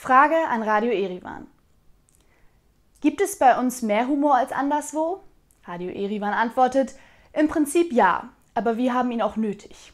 Frage an Radio Erivan. Gibt es bei uns mehr Humor als anderswo? Radio Erivan antwortet, im Prinzip ja, aber wir haben ihn auch nötig.